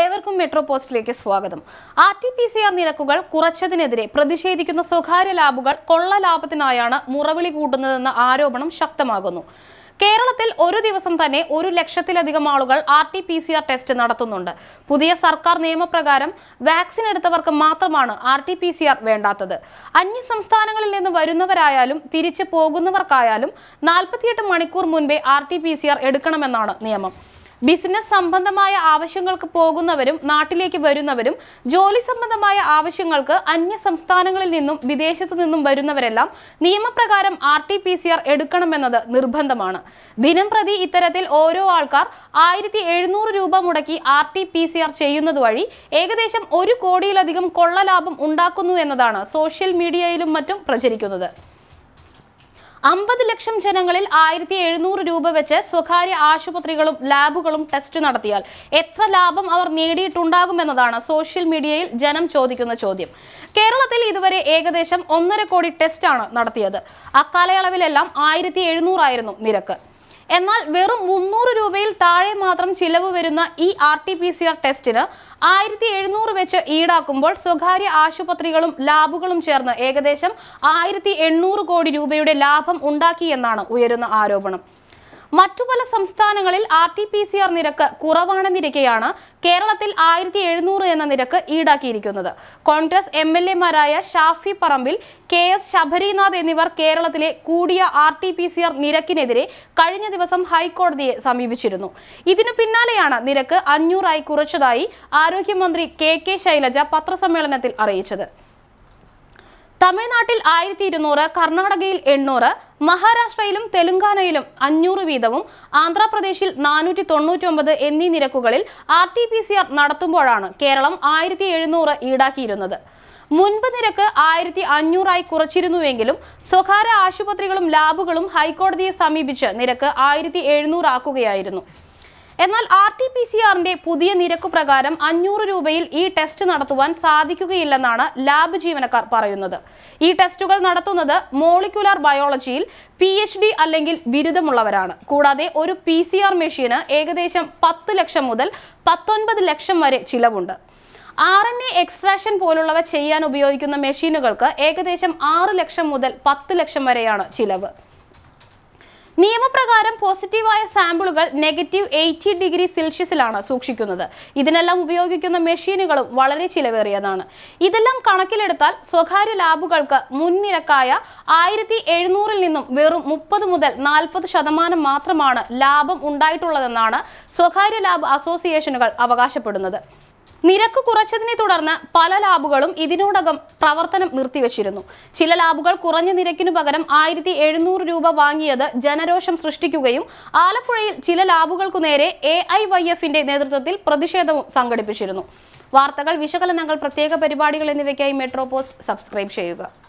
ഏവർക്കും മെട്രോ പോസ്റ്റിലേക്ക് സ്വാഗതം R T P C R നിരക്കുകൾ കുറച്ചതിനെതിരെ പ്രതിഷേധിക്കുന്ന സ്വകാര്യ ലാബുകൾ കൊള്ള ലാഭത്തിനായാണ് മുറവിളി കൂട്ടുന്നതെന്ന ആരോപണം ശക്തമാകുന്നു കേരളത്തിൽ ഒരു ദിവസം തന്നെ ഒരു ലക്ഷത്തിലധികം ആളുകൾ R T P C R test നടത്തുന്നുണ്ട് പുതിയ സർക്കാർ നിയമപ്രകാരം വാക്സിൻ എടുത്തവർക്ക് മാത്രമാണ് R T P C R വേണ്ടാത്തത് അന്യ സംസ്ഥാനങ്ങളിൽ നിന്ന് വരുന്നവരായാലും തിരിച്ചു പോകുന്നവർക്കായാലും നാൽപ്പത്തിയെട്ട് മണിക്കൂർ മുൻപേ R T P C R എടുക്കണമെന്നാണ് നിയമം ബിസിനസ് സംബന്ധമായ ആവശ്യങ്ങൾക്ക് പോകുന്നവരും നാട്ടിലേക്ക് വരുന്നവരും ജോലി സംബന്ധമായ ആവശ്യങ്ങൾക്ക് അന്യ സംസ്ഥാനങ്ങളിൽ നിന്നും വിദേശത്തു നിന്നും വരുന്നവരെല്ലാം നിയമപ്രകാരം R T P C R എടുക്കണമെന്നത് നിർബന്ധമാണ് ദിനം പ്രതി ഇത്തരത്തിൽ ഓരോ ആൾക്കാർ ആയിരത്തി എഴുന്നൂറ് രൂപ മുടക്കി R T P C R ചെയ്യുന്നത് വഴി ഏകദേശം ഒരു കോടിയിലധികം കൊള്ള ലാഭം ഉണ്ടാക്കുന്നു എന്നതാണ് സോഷ്യൽ മീഡിയയിലും മറ്റും പ്രചരിക്കുന്നത് അമ്പത് ലക്ഷം ജനങ്ങളിൽ ആയിരത്തി എഴുന്നൂറ് രൂപ വെച്ച് സ്വകാര്യ ആശുപത്രികളും ലാബുകളും ടെസ്റ്റ് നടത്തിയാൽ എത്ര ലാഭം അവർ നേടിയിട്ടുണ്ടാകുമെന്നതാണ് സോഷ്യൽ മീഡിയയിൽ ജനം ചോദിക്കുന്ന ചോദ്യം കേരളത്തിൽ ഇതുവരെ ഏകദേശം ഒന്നര കോടി ടെസ്റ്റ് ആണ് നടത്തിയത് അക്കാലയളവിലെല്ലാം ആയിരത്തി എഴുന്നൂറായിരുന്നു നിരക്ക് എന്നാൽ വെറും മുന്നൂറ് രൂപ രൂപയുടെ മാത്രം ചിലവ് വരുന്ന ഈ R T P C R ടെസ്റ്റിന് ആയിരത്തി എഴുന്നൂറ് വെച്ച് ഈടാക്കുമ്പോൾ സ്വകാര്യ ആശുപത്രികളും ലാബുകളും ചേർന്ന് ഏകദേശം ആയിരത്തി കോടി രൂപയുടെ ലാഭം ഉണ്ടാക്കിയെന്നാണ് ഉയരുന്ന ആരോപണം മറ്റു പല സംസ്ഥാനങ്ങളിൽ R T P C R നിരക്ക് കുറവാണെന്നിരിക്കെയാണ് കേരളത്തിൽ ആയിരത്തി എഴുന്നൂറ് എന്ന നിരക്ക് ഈടാക്കിയിരിക്കുന്നത് കോൺഗ്രസ് എം എൽ എമാരായ ഷാഫി പറമ്പിൽ കെ എസ് ശബരിനാഥ് എന്നിവർ കേരളത്തിലെ കൂടിയ R T P C R നിരക്കിനെതിരെ കഴിഞ്ഞ ദിവസം ഹൈക്കോടതിയെ സമീപിച്ചിരുന്നു ഇതിനു പിന്നാലെയാണ് നിരക്ക് അഞ്ഞൂറായി കുറച്ചതായി ആരോഗ്യമന്ത്രി കെ കെ ശൈലജ പത്രസമ്മേളനത്തിൽ അറിയിച്ചത് തമിഴ്നാട്ടിൽ ആയിരത്തി ഇരുന്നൂറ് കർണാടകയിൽ എണ്ണൂറ് മഹാരാഷ്ട്രയിലും തെലുങ്കാനയിലും അഞ്ഞൂറ് വീതവും ആന്ധ്രാപ്രദേശിൽ നാനൂറ്റി ഒമ്പത് എന്നീ നിരക്കുകളിൽ R T P C R നടത്തുമ്പോഴാണ് കേരളം ആയിരത്തി എഴുന്നൂറ് ഈടാക്കിയിരുന്നത് മുൻപ് നിരക്ക് ആയിരത്തി അഞ്ഞൂറായി കുറച്ചിരുന്നുവെങ്കിലും സ്വകാര്യ ആശുപത്രികളും ലാബുകളും ഹൈക്കോടതിയെ സമീപിച്ച് നിരക്ക് ആയിരത്തി എഴുന്നൂറാക്കുകയായിരുന്നു എന്നാൽ ആർ ടി പി സി ആറിന്റെ പുതിയ നിരക്ക് പ്രകാരം അഞ്ഞൂറ് രൂപയിൽ ഈ ടെസ്റ്റ് നടത്തുവാൻ സാധിക്കുകയില്ലെന്നാണ് ലാബ് ജീവനക്കാർ പറയുന്നത് ഈ ടെസ്റ്റുകൾ നടത്തുന്നത് മോളിക്കുലാർ ബയോളജിയിൽ പി എച്ച് ഡി അല്ലെങ്കിൽ ബിരുദമുള്ളവരാണ് കൂടാതെ ഒരു പി സി ആർ മെഷീന് ഏകദേശം പത്ത് ലക്ഷം മുതൽ പത്തൊൻപത് ലക്ഷം വരെ ചിലവുണ്ട് ആർ എൻ എ എക്സ്ട്രാക്ഷൻ പോലുള്ളവ ചെയ്യാൻ ഉപയോഗിക്കുന്ന മെഷീനുകൾക്ക് ഏകദേശം ആറ് ലക്ഷം മുതൽ പത്ത് ലക്ഷം വരെയാണ് ചിലവ് നിയമപ്രകാരം പോസിറ്റീവായ സാമ്പിളുകൾ നെഗറ്റീവ് എയ്റ്റി ഡിഗ്രി സെൽഷ്യസിലാണ് സൂക്ഷിക്കുന്നത് ഇതിനെല്ലാം ഉപയോഗിക്കുന്ന മെഷീനുകളും വളരെ ചിലവേറിയതാണ് ഇതെല്ലാം കണക്കിലെടുത്താൽ സ്വകാര്യ ലാബുകൾക്ക് മുൻനിരക്കായ ആയിരത്തി എഴുന്നൂറിൽ നിന്നും വെറും മുപ്പത് മുതൽ നാൽപ്പത് ശതമാനം മാത്രമാണ് ലാഭം ഉണ്ടായിട്ടുള്ളതെന്നാണ് സ്വകാര്യ ലാബ് അസോസിയേഷനുകൾ അവകാശപ്പെടുന്നത് നിരക്ക് കുറച്ചതിനെ തുടർന്ന് പല ലാബുകളും ഇതിനോടകം പ്രവർത്തനം നിർത്തിവച്ചിരുന്നു ചില ലാബുകൾ കുറഞ്ഞ നിരക്കിനു പകരം ആയിരത്തി എഴുന്നൂറ് രൂപ വാങ്ങിയത് ജനരോഷം സൃഷ്ടിക്കുകയും ആലപ്പുഴയിൽ ചില ലാബുകൾക്കു നേരെ എ ഐ വൈ എഫിന്റെ നേതൃത്വത്തിൽ പ്രതിഷേധവും സംഘടിപ്പിച്ചിരുന്നു വാർത്തകൾ വിശകലനങ്ങൾ പ്രത്യേക പരിപാടികൾ എന്നിവയ്ക്കായി മെട്രോ പോസ്റ്റ് സബ്സ്ക്രൈബ് ചെയ്യുക